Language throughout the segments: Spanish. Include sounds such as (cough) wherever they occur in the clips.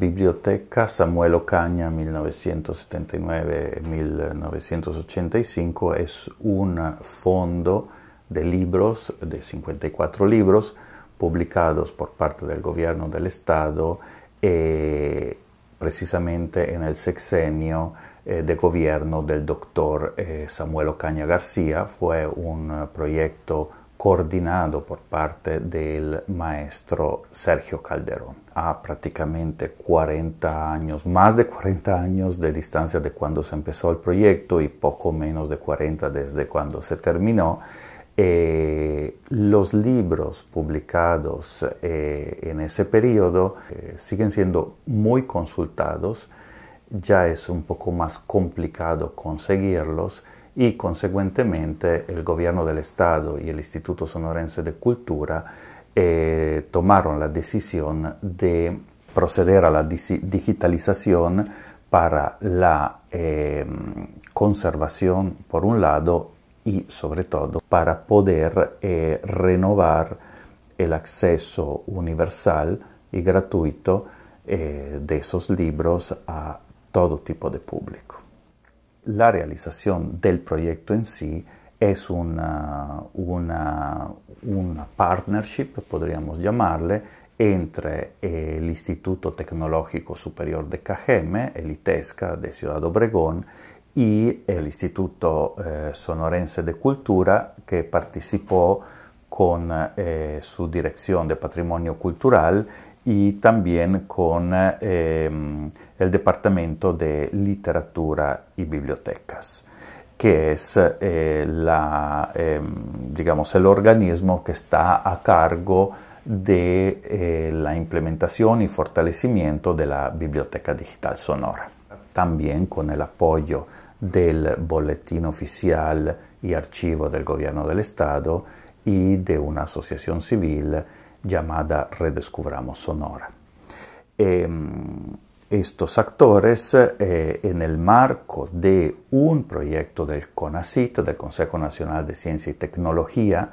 Biblioteca Samuel Ocaña 1979-1985 es un fondo de libros, de 54 libros, publicados por parte del gobierno del Estado eh, precisamente en el sexenio eh, de gobierno del doctor eh, Samuel Ocaña García. Fue un proyecto coordinado por parte del maestro Sergio Calderón. A prácticamente 40 años, más de 40 años de distancia de cuando se empezó el proyecto y poco menos de 40 desde cuando se terminó, eh, los libros publicados eh, en ese periodo eh, siguen siendo muy consultados, ya es un poco más complicado conseguirlos y consecuentemente el gobierno del Estado y el Instituto Sonorense de Cultura eh, tomaron la decisión de proceder a la digitalización para la eh, conservación, por un lado, y sobre todo para poder eh, renovar el acceso universal y gratuito de esos libros a todo tipo de público la realización del proyecto en sí es una, partnership, podríamos llamarle, entre el Instituto Tecnológico Superior de Cajeme, el ITESCA de Ciudad Obregón, y el Instituto eh, Sonorense de Cultura, que participó con eh, su dirección de patrimonio cultural y también con eh, el Departamento de Literatura y Bibliotecas que es eh, la, em, digamos, el organismo que está a cargo de eh, la implementación y fortalecimiento de la Biblioteca Digital Sonora. También con el apoyo del Boletín Oficial y Archivo del Gobierno del Estado y de una asociación civil llamada Redescubramos Sonora. Em, estos actores eh, en el marco de un proyecto del CONACIT, del Consejo Nacional de Ciencia y Tecnología,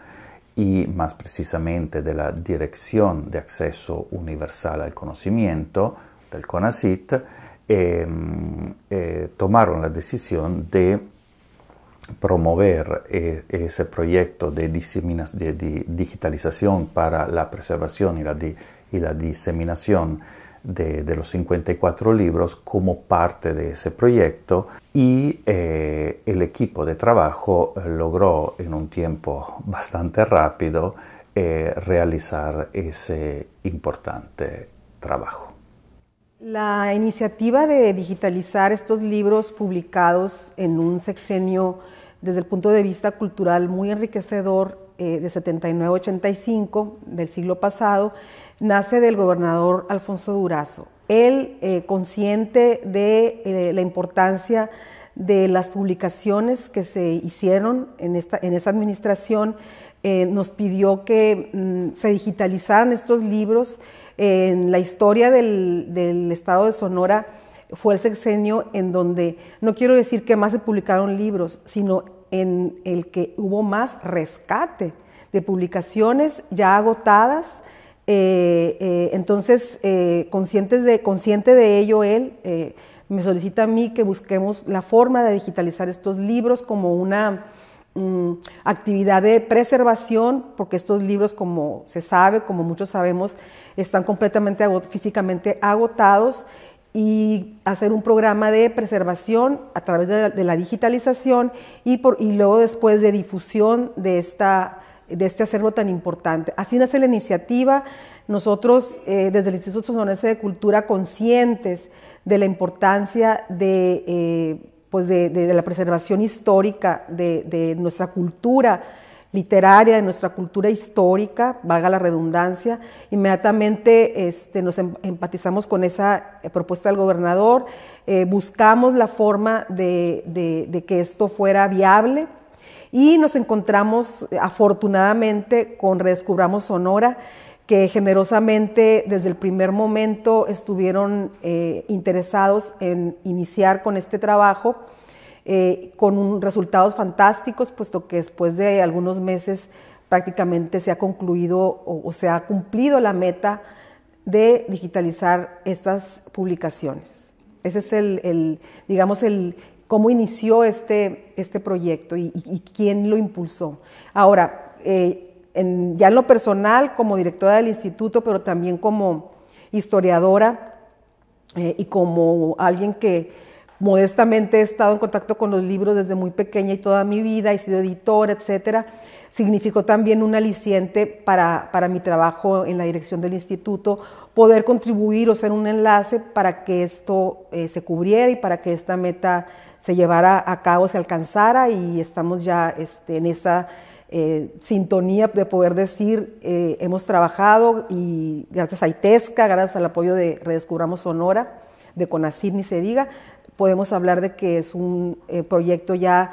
y más precisamente de la Dirección de Acceso Universal al Conocimiento del CONACIT, em, eh, tomaron la decisión de promover eh, ese proyecto de, digitalización para la preservación y la, y la diseminación de, los 54 libros como parte de ese proyecto y eh, el equipo de trabajo eh, logró en un tiempo bastante rápido eh, realizar ese importante trabajo. La iniciativa de digitalizar estos libros publicados en un sexenio desde el punto de vista cultural muy enriquecedor de 79-85 del siglo pasado nace del gobernador Alfonso Durazo. Él, eh, consciente de eh, la importancia de las publicaciones que se hicieron en, esta, esa administración, eh, nos pidió que mm, se digitalizaran estos libros. en la historia del, del estado de Sonora fue el sexenio en donde, no quiero decir que más se publicaron libros, sino en el que hubo más rescate de publicaciones ya agotadas, eh, eh, entonces, eh, de, consciente de ello, él me solicita a mí que busquemos la forma de digitalizar estos libros como una mm, actividad de preservación, porque estos libros, como se sabe, como muchos sabemos, están completamente físicamente agotados y hacer un programa de preservación a través de la, digitalización y luego después de difusión de esta de este acervo tan importante. Así nace la iniciativa. Nosotros, eh, desde el Instituto Sonense de Cultura, conscientes de la importancia de, eh, pues de, la preservación histórica de, nuestra cultura literaria, de nuestra cultura histórica, valga la redundancia, inmediatamente este, nos em-, empatizamos con esa eh, propuesta del gobernador, buscamos la forma de que esto fuera viable y nos encontramos eh, afortunadamente con Redescubramos Sonora, que generosamente desde el primer momento estuvieron eh, interesados en iniciar con este trabajo. Eh, con resultados fantásticos, puesto que después de algunos meses prácticamente se ha concluido o, se ha cumplido la meta de digitalizar estas publicaciones. Ese es el digamos, el cómo inició este, este proyecto y, quién lo impulsó. Ahora, eh, en, ya en lo personal, como directora del instituto, pero también como historiadora eh, y como alguien que modestamente he estado en contacto con los libros desde muy pequeña y toda mi vida, he sido editora, etcétera, significó también un aliciente para, para mi trabajo en la dirección del instituto, poder contribuir o ser un enlace para que esto eh, se cubriera y para que esta meta se llevara a cabo, se alcanzara y estamos ya este, en esa eh, sintonía de poder decir, eh, hemos trabajado y gracias a ITESCA, gracias al apoyo de Redescubramos Sonora, de Conacyt, ni se diga, podemos hablar de que es un eh, proyecto ya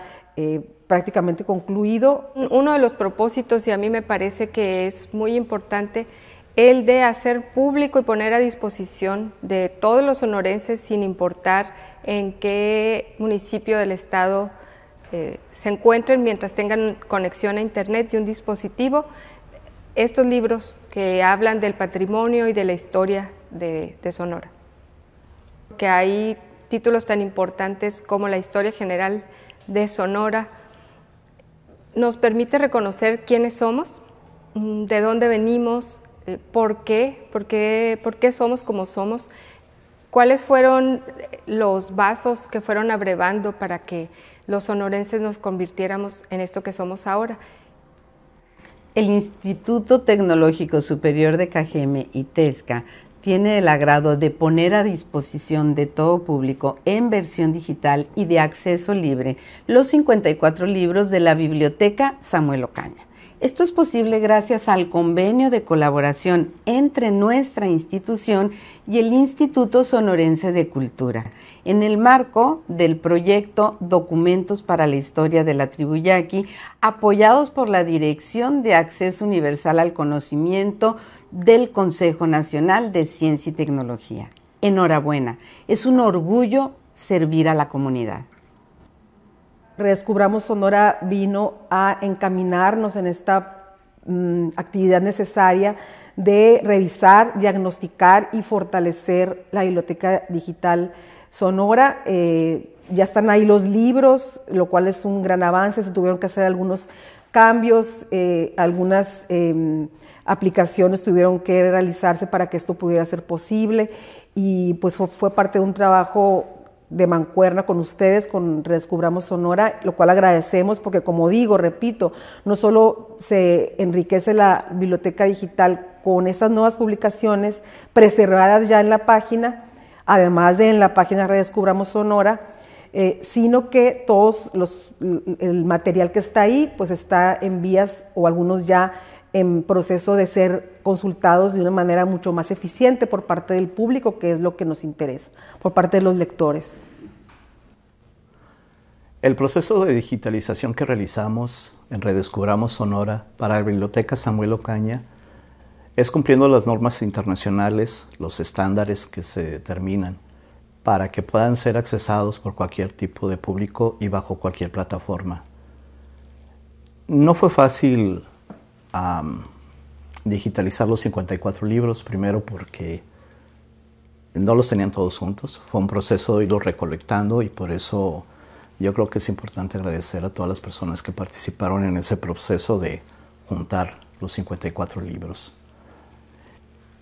prácticamente concluido. Uno de los propósitos, y a mí me parece que es muy importante, el de hacer público y poner a disposición de todos los sonorenses, sin importar en qué municipio del estado eh, se encuentren, mientras tengan conexión a Internet y un dispositivo, estos libros que hablan del patrimonio y de la historia de Sonora. Que hay títulos tan importantes como la historia general de Sonora, nos permite reconocer quiénes somos, mm, de dónde venimos, eh, por qué, por qué, somos como somos, cuáles fueron los vasos que fueron abrevando para que los sonorenses nos convirtiéramos en esto que somos ahora. El Instituto Tecnológico Superior de Cajeme y Tesca tiene el agrado de poner a disposición de todo público en versión digital y de acceso libre los 54 libros de la biblioteca Samuel Ocaña. Esto es posible gracias al convenio de colaboración entre nuestra institución y el Instituto Sonorense de Cultura, en el marco del proyecto Documentos para la Historia de la Tribu apoyados por la Dirección de Acceso Universal al Conocimiento del Consejo Nacional de Ciencia y Tecnología. Enhorabuena, es un orgullo servir a la comunidad. Redescubramos Sonora vino a encaminarnos en esta mm, actividad necesaria de revisar, diagnosticar y fortalecer la biblioteca digital sonora. Eh, ya están ahí los libros, lo cual es un gran avance. Se tuvieron que hacer algunos cambios, eh, algunas em, aplicaciones tuvieron que realizarse para que esto pudiera ser posible y pues fue parte de un trabajo de mancuerna con ustedes, con Redescubramos Sonora, lo cual agradecemos porque, como digo, repito, no solo se enriquece la biblioteca digital con esas nuevas publicaciones preservadas ya en la página, además de en la página Redescubramos Sonora, eh, sino que todos los, el material que está ahí, pues está en vías o algunos ya en proceso de ser consultados de una manera mucho más eficiente por parte del público, que es lo que nos interesa, por parte de los lectores. El proceso de digitalización que realizamos en Redescubramos Sonora para la Biblioteca Samuel Ocaña es cumpliendo las normas internacionales, los estándares que se determinan para que puedan ser accesados por cualquier tipo de público y bajo cualquier plataforma. No fue fácil digitalizar los 54 libros, primero porque no los tenían todos juntos, fue un proceso de irlos recolectando y por eso yo creo que es importante agradecer a todas las personas que participaron en ese proceso de juntar los 54 libros.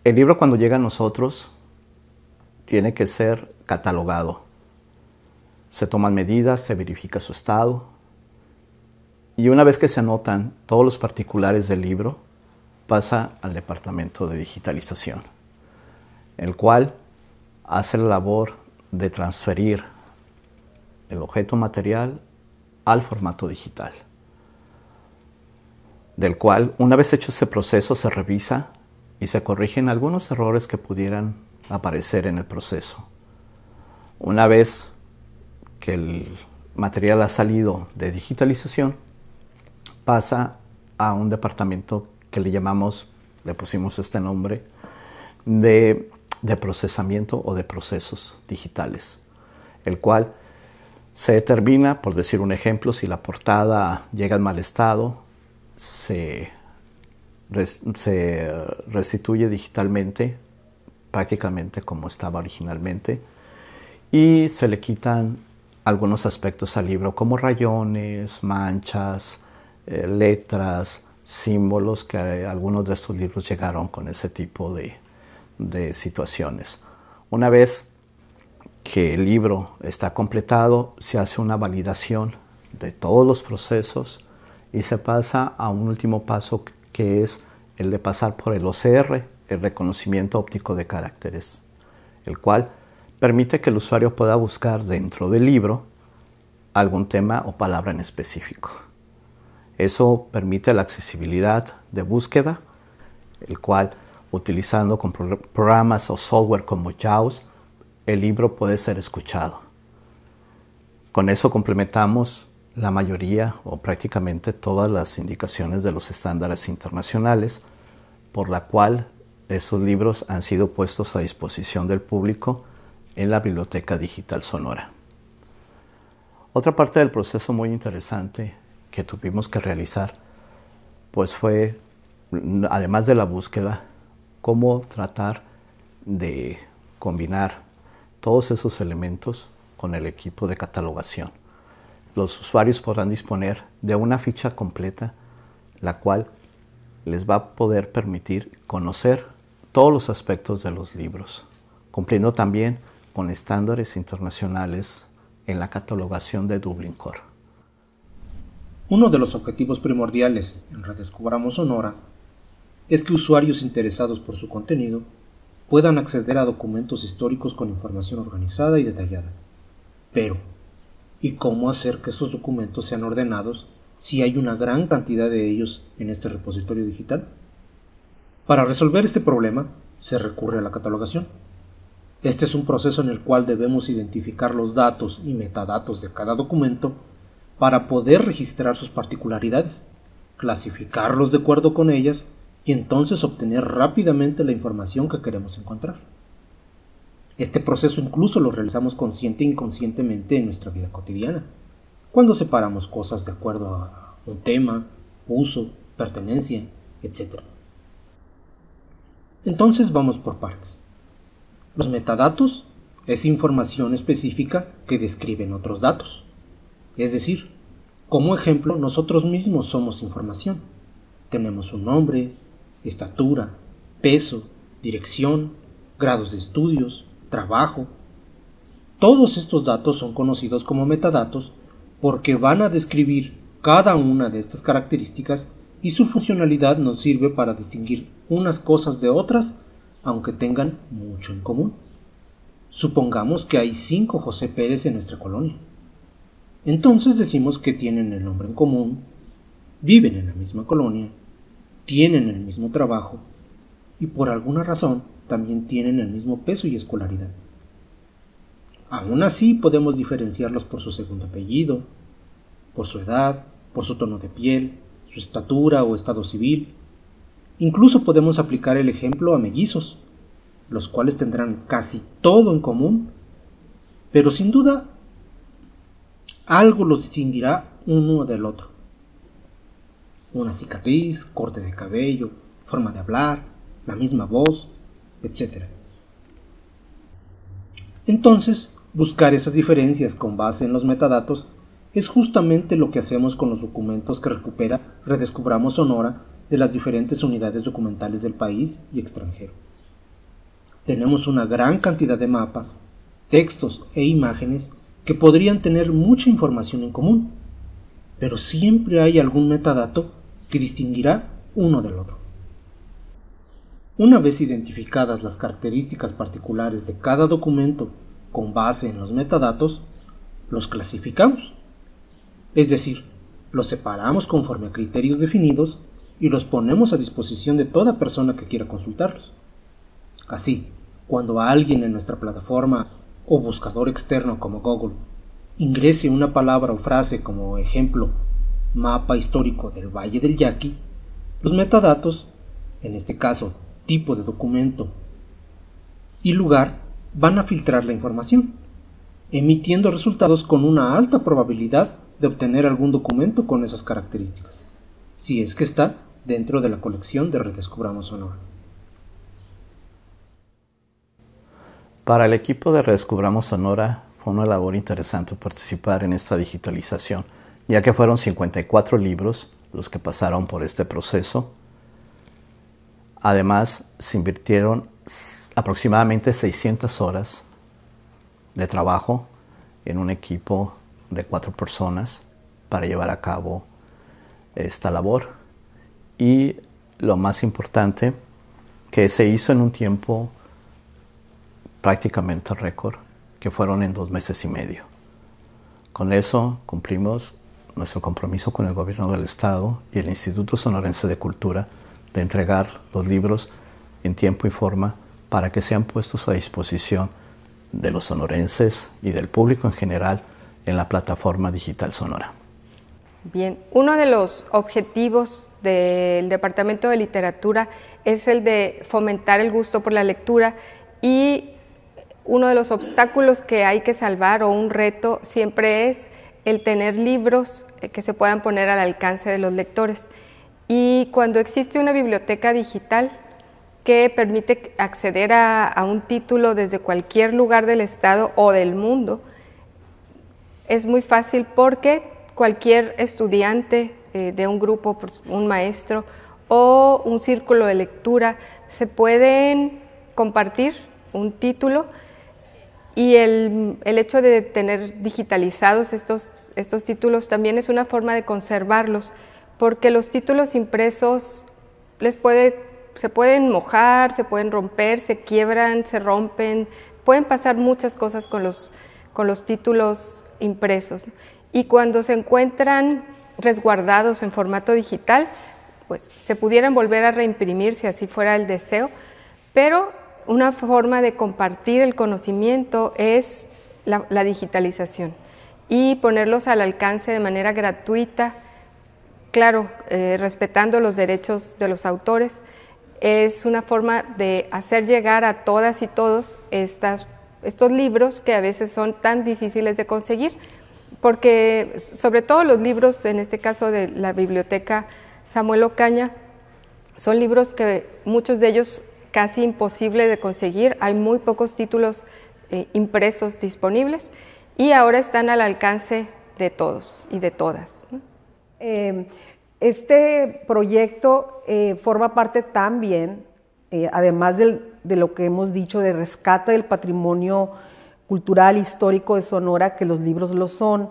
El libro cuando llega a nosotros tiene que ser catalogado. Se toman medidas, se verifica su estado, y una vez que se anotan todos los particulares del libro, pasa al departamento de digitalización, el cual hace la labor de transferir el objeto material al formato digital, del cual, una vez hecho ese proceso, se revisa y se corrigen algunos errores que pudieran aparecer en el proceso. Una vez que el material ha salido de digitalización, pasa a un departamento que le llamamos, le pusimos este nombre, de, procesamiento o de procesos digitales, el cual se determina, por decir un ejemplo, si la portada llega en mal estado, se, restituye digitalmente, prácticamente como estaba originalmente, y se le quitan algunos aspectos al libro, como rayones, manchas, eh, letras, símbolos, que algunos de estos libros llegaron con ese tipo de, de situaciones. Una vez que el libro está completado, se hace una validación de todos los procesos y se pasa a un último paso que es el de pasar por el OCR, el reconocimiento óptico de caracteres, el cual permite que el usuario pueda buscar dentro del libro algún tema o palabra en específico. Eso permite la accesibilidad de búsqueda, el cual utilizando programas o software como JAWS, el libro puede ser escuchado. Con eso complementamos la mayoría o prácticamente todas las indicaciones de los estándares internacionales, por la cual esos libros han sido puestos a disposición del público en la Biblioteca Digital Sonora. Otra parte del proceso muy interesante que tuvimos que realizar, pues fue, además de la búsqueda, cómo tratar de combinar todos esos elementos con el equipo de catalogación. Los usuarios podrán disponer de una ficha completa, la cual les va a poder permitir conocer todos los aspectos de los libros, cumpliendo también con estándares internacionales en la catalogación de Dublin Core. Uno de los objetivos primordiales en Redescubramos Sonora es que usuarios interesados por su contenido puedan acceder a documentos históricos con información organizada y detallada. Pero, ¿y cómo hacer que estos documentos sean ordenados si hay una gran cantidad de ellos en este repositorio digital? Para resolver este problema, se recurre a la catalogación. Este es un proceso en el cual debemos identificar los datos y metadatos de cada documento para poder registrar sus particularidades, clasificarlos de acuerdo con ellas y entonces obtener rápidamente la información que queremos encontrar. Este proceso incluso lo realizamos consciente e inconscientemente en nuestra vida cotidiana, cuando separamos cosas de acuerdo a un tema, uso, pertenencia, etc. Entonces vamos por partes. Los metadatos es información específica que describen otros datos. Es decir, como ejemplo, nosotros mismos somos información. Tenemos un nombre, estatura, peso, dirección, grados de estudios, trabajo. Todos estos datos son conocidos como metadatos porque van a describir cada una de estas características y su funcionalidad nos sirve para distinguir unas cosas de otras aunque tengan mucho en común. Supongamos que hay cinco José Pérez en nuestra colonia entonces decimos que tienen el nombre en común, viven en la misma colonia, tienen el mismo trabajo y por alguna razón también tienen el mismo peso y escolaridad. Aún así podemos diferenciarlos por su segundo apellido, por su edad, por su tono de piel, su estatura o estado civil. Incluso podemos aplicar el ejemplo a mellizos, los cuales tendrán casi todo en común, pero sin duda algo los distinguirá uno del otro. Una cicatriz, corte de cabello, forma de hablar, la misma voz, etc. Entonces, buscar esas diferencias con base en los metadatos es justamente lo que hacemos con los documentos que recupera Redescubramos Sonora de las diferentes unidades documentales del país y extranjero. Tenemos una gran cantidad de mapas, textos e imágenes que podrían tener mucha información en común, pero siempre hay algún metadato que distinguirá uno del otro. Una vez identificadas las características particulares de cada documento con base en los metadatos, los clasificamos. Es decir, los separamos conforme a criterios definidos y los ponemos a disposición de toda persona que quiera consultarlos. Así, cuando alguien en nuestra plataforma o buscador externo como google ingrese una palabra o frase como ejemplo mapa histórico del valle del yaqui los metadatos en este caso tipo de documento y lugar van a filtrar la información emitiendo resultados con una alta probabilidad de obtener algún documento con esas características, si es que está dentro de la colección de Redescubramos Honor. Para el equipo de Redescubramos Sonora fue una labor interesante participar en esta digitalización, ya que fueron 54 libros los que pasaron por este proceso. Además, se invirtieron aproximadamente 600 horas de trabajo en un equipo de cuatro personas para llevar a cabo esta labor. Y lo más importante, que se hizo en un tiempo prácticamente récord, que fueron en dos meses y medio. Con eso cumplimos nuestro compromiso con el gobierno del estado y el Instituto Sonorense de Cultura de entregar los libros en tiempo y forma para que sean puestos a disposición de los sonorenses y del público en general en la plataforma digital sonora. Bien, uno de los objetivos del Departamento de Literatura es el de fomentar el gusto por la lectura y uno de los obstáculos que hay que salvar o un reto siempre es el tener libros eh, que se puedan poner al alcance de los lectores. Y cuando existe una biblioteca digital que permite acceder a, un título desde cualquier lugar del Estado o del mundo, es muy fácil porque cualquier estudiante eh, de un grupo, un maestro o un círculo de lectura, se pueden compartir un título y el, el, hecho de tener digitalizados estos, estos títulos también es una forma de conservarlos, porque los títulos impresos les puede, se pueden mojar, se pueden romper, se quiebran, se rompen, pueden pasar muchas cosas con los, con los títulos impresos. Y cuando se encuentran resguardados en formato digital, pues se pudieran volver a reimprimir si así fuera el deseo, pero una forma de compartir el conocimiento es la, digitalización y ponerlos al alcance de manera gratuita, claro, eh, respetando los derechos de los autores. Es una forma de hacer llegar a todas y todos estas, estos libros que a veces son tan difíciles de conseguir, porque sobre todo los libros, en este caso de la biblioteca Samuel Ocaña, son libros que muchos de ellos casi imposible de conseguir, hay muy pocos títulos eh, impresos disponibles y ahora están al alcance de todos y de todas. Em, este proyecto eh, forma parte también, eh, además de lo que hemos dicho, de rescate del patrimonio cultural histórico de Sonora, que los libros lo son,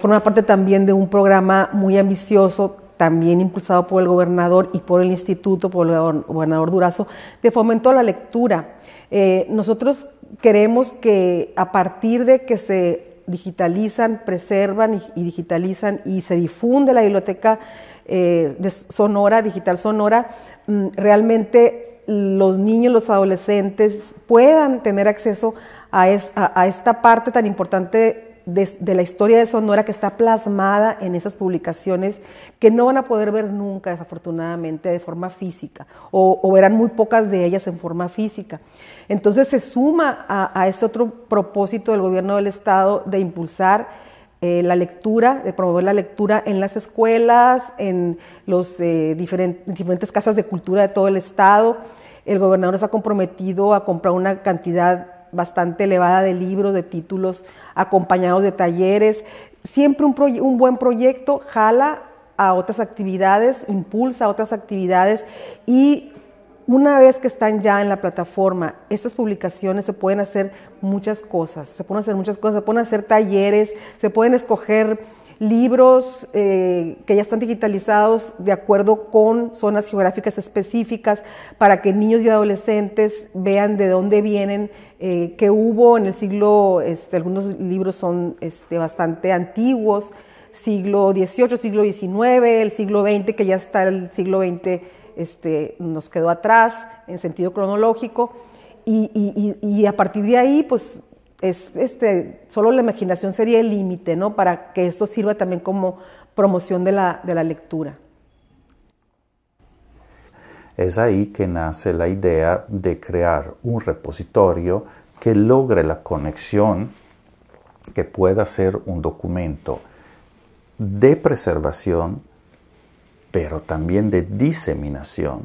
forma parte también de un programa muy ambicioso también impulsado por el gobernador y por el instituto, por el gobernador Durazo, de fomento a la lectura. Eh, nosotros queremos que a partir de que se digitalizan, preservan y, digitalizan y se difunde la biblioteca eh, Sonora, digital Sonora, mm, realmente los niños, los adolescentes puedan tener acceso a, a esta parte tan importante de, la historia de Sonora que está plasmada en esas publicaciones que no van a poder ver nunca, desafortunadamente, de forma física, o, verán muy pocas de ellas en forma física. Entonces se suma a, este otro propósito del gobierno del Estado de impulsar eh, la lectura, de promover la lectura en las escuelas, en las eh, diferentes casas de cultura de todo el estado. El gobernador se ha comprometido a comprar una cantidad bastante elevada de libros, de títulos acompañados de talleres. Siempre un, buen proyecto jala a otras actividades, impulsa otras actividades y una vez que están ya en la plataforma, estas publicaciones se pueden hacer muchas cosas, se pueden hacer muchas cosas, se pueden hacer talleres, se pueden escoger libros eh, que ya están digitalizados de acuerdo con zonas geográficas específicas para que niños y adolescentes vean de dónde vienen, que eh, qué hubo en el siglo, este, algunos libros son este, bastante antiguos, siglo XVIII, siglo XIX, el siglo XX, que ya está el siglo XX, este, nos quedó atrás en sentido cronológico. Y, y, a partir de ahí, pues es, este, solo la imaginación sería el límite, ¿no? Para que esto sirva también como promoción de la, de la lectura. Es ahí que nace la idea de crear un repositorio que logre la conexión, que pueda ser un documento de preservación, pero también de diseminación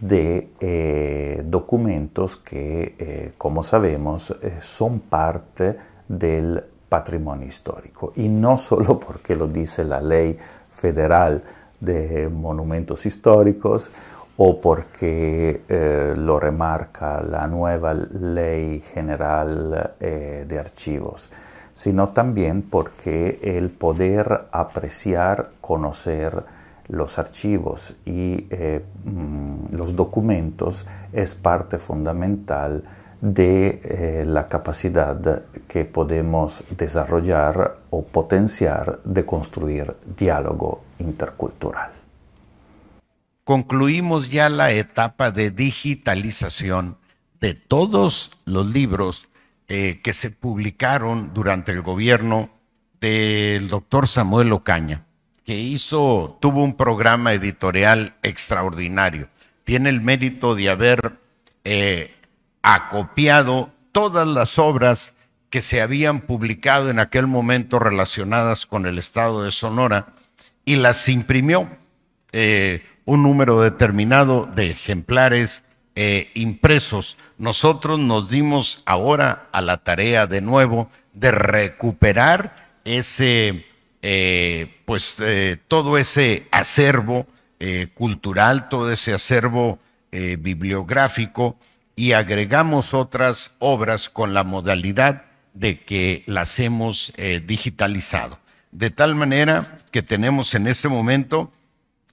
de eh, documentos que, eh, como sabemos, eh, son parte del patrimonio histórico. Y no solo (laughs) porque lo dice la ley federal de monumentos históricos o porque lo remarca la nueva ley general de archivos, sino también porque el poder apreciar, conocer, los archivos y eh, mm, los documentos es parte fundamental de eh, la capacidad que podemos desarrollar o potenciar de construir diálogo intercultural. Concluimos ya la etapa de digitalización de todos los libros eh, que se publicaron durante el gobierno del doctor Samuel Ocaña que hizo, tuvo un programa editorial extraordinario. Tiene el mérito de haber eh, acopiado todas las obras que se habían publicado en aquel momento relacionadas con el estado de Sonora y las imprimió eh, un número determinado de ejemplares eh, impresos. Nosotros nos dimos ahora a la tarea de nuevo de recuperar ese eh, pues eh, todo ese acervo eh, cultural, todo ese acervo bibliográfico y agregamos otras obras con la modalidad de que las hemos digitalizado. De tal manera que tenemos en ese momento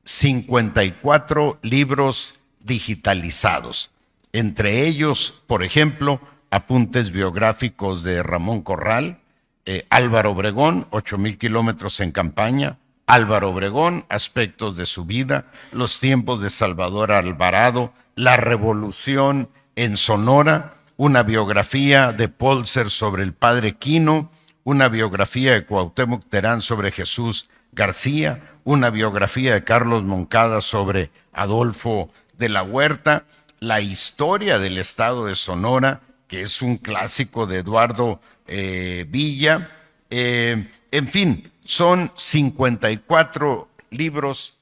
54 libros digitalizados, entre ellos, por ejemplo, apuntes biográficos de Ramón Corral, eh, Álvaro Obregón, 8.000 kilómetros en campaña, Álvaro Obregón, aspectos de su vida, los tiempos de Salvador Alvarado, la revolución en Sonora, una biografía de Polzer sobre el padre Quino, una biografía de Cuauhtémoc Terán sobre Jesús García, una biografía de Carlos Moncada sobre Adolfo de la Huerta, la historia del estado de Sonora, que es un clásico de Eduardo eh, Villa. Eh, en fin, son 54 libros